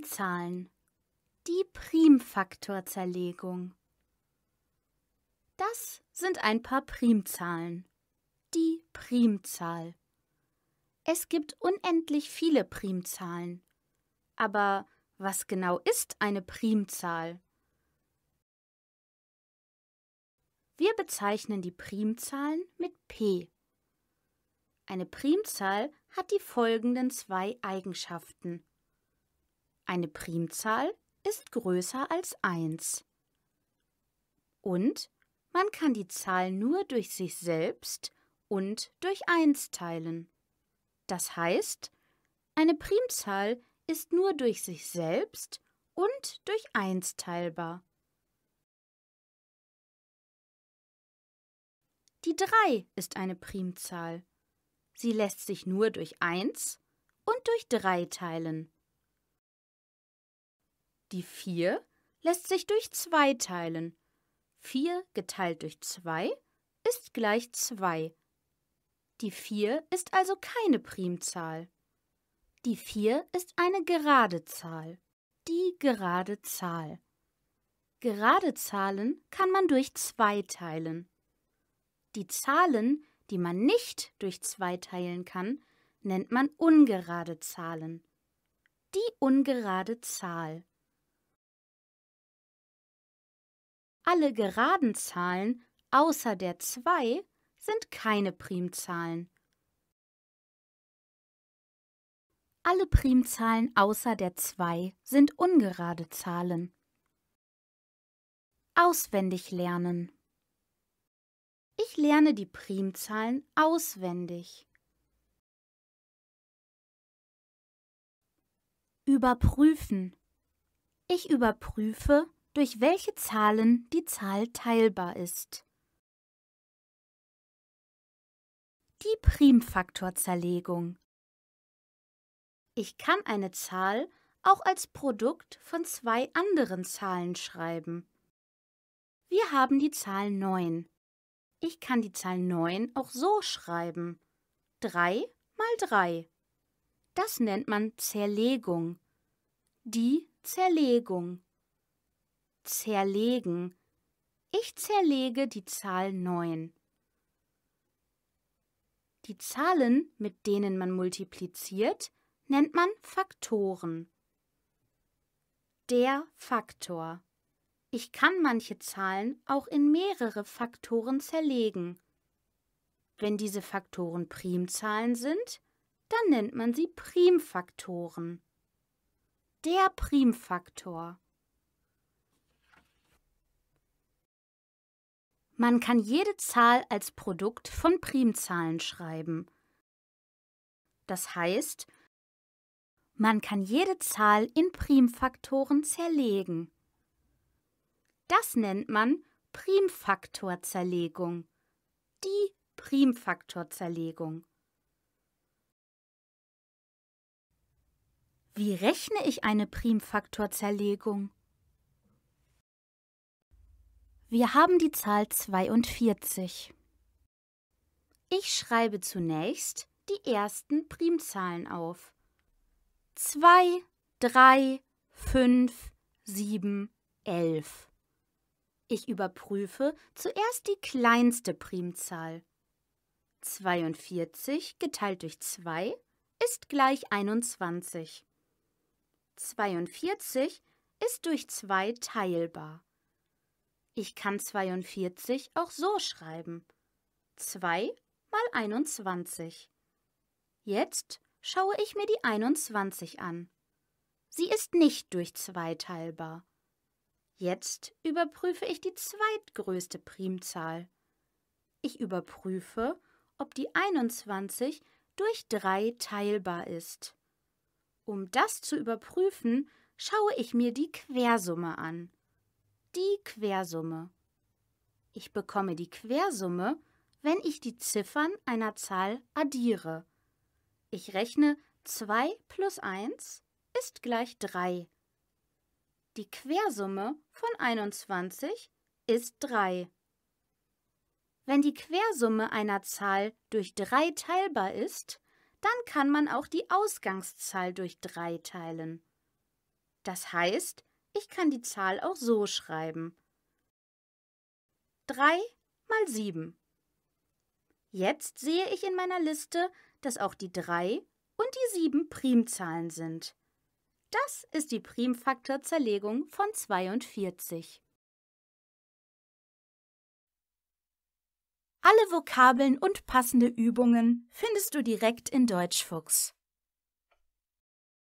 Primzahlen. Die Primfaktorzerlegung. Das sind ein paar Primzahlen. Die Primzahl. Es gibt unendlich viele Primzahlen. Aber was genau ist eine Primzahl? Wir bezeichnen die Primzahlen mit P. Eine Primzahl hat die folgenden zwei Eigenschaften. Eine Primzahl ist größer als 1. Und man kann die Zahl nur durch sich selbst und durch 1 teilen. Das heißt, eine Primzahl ist nur durch sich selbst und durch 1 teilbar. Die 3 ist eine Primzahl. Sie lässt sich nur durch 1 und durch 3 teilen. Die 4 lässt sich durch 2 teilen. 4 geteilt durch 2 ist gleich 2. Die 4 ist also keine Primzahl. Die 4 ist eine gerade Zahl. Die gerade Zahl. Gerade Zahlen kann man durch 2 teilen. Die Zahlen, die man nicht durch 2 teilen kann, nennt man ungerade Zahlen. Die ungerade Zahl. Alle geraden Zahlen außer der 2 sind keine Primzahlen. Alle Primzahlen außer der 2 sind ungerade Zahlen. Auswendig lernen. Ich lerne die Primzahlen auswendig. Überprüfen. Ich überprüfe, durch welche Zahlen die Zahl teilbar ist. Die Primfaktorzerlegung. Ich kann eine Zahl auch als Produkt von zwei anderen Zahlen schreiben. Wir haben die Zahl 9. Ich kann die Zahl 9 auch so schreiben. 3 mal 3. Das nennt man Zerlegung. Die Zerlegung zerlegen. Ich zerlege die Zahl 9. Die Zahlen, mit denen man multipliziert, nennt man Faktoren. Der Faktor. Ich kann manche Zahlen auch in mehrere Faktoren zerlegen. Wenn diese Faktoren Primzahlen sind, dann nennt man sie Primfaktoren. Der Primfaktor. Man kann jede Zahl als Produkt von Primzahlen schreiben. Das heißt, man kann jede Zahl in Primfaktoren zerlegen. Das nennt man Primfaktorzerlegung. Die Primfaktorzerlegung. Wie rechne ich eine Primfaktorzerlegung? Wir haben die Zahl 42. Ich schreibe zunächst die ersten Primzahlen auf. 2, 3, 5, 7, 11. Ich überprüfe zuerst die kleinste Primzahl. 42 geteilt durch 2 ist gleich 21. 42 ist durch 2 teilbar. Ich kann 42 auch so schreiben. 2 mal 21. Jetzt schaue ich mir die 21 an. Sie ist nicht durch 2 teilbar. Jetzt überprüfe ich die zweitgrößte Primzahl. Ich überprüfe, ob die 21 durch 3 teilbar ist. Um das zu überprüfen, schaue ich mir die Quersumme an die Quersumme. Ich bekomme die Quersumme, wenn ich die Ziffern einer Zahl addiere. Ich rechne 2 plus 1 ist gleich 3. Die Quersumme von 21 ist 3. Wenn die Quersumme einer Zahl durch 3 teilbar ist, dann kann man auch die Ausgangszahl durch 3 teilen. Das heißt, ich kann die Zahl auch so schreiben. 3 mal 7. Jetzt sehe ich in meiner Liste, dass auch die 3 und die 7 Primzahlen sind. Das ist die Primfaktorzerlegung von 42. Alle Vokabeln und passende Übungen findest du direkt in Deutschfuchs.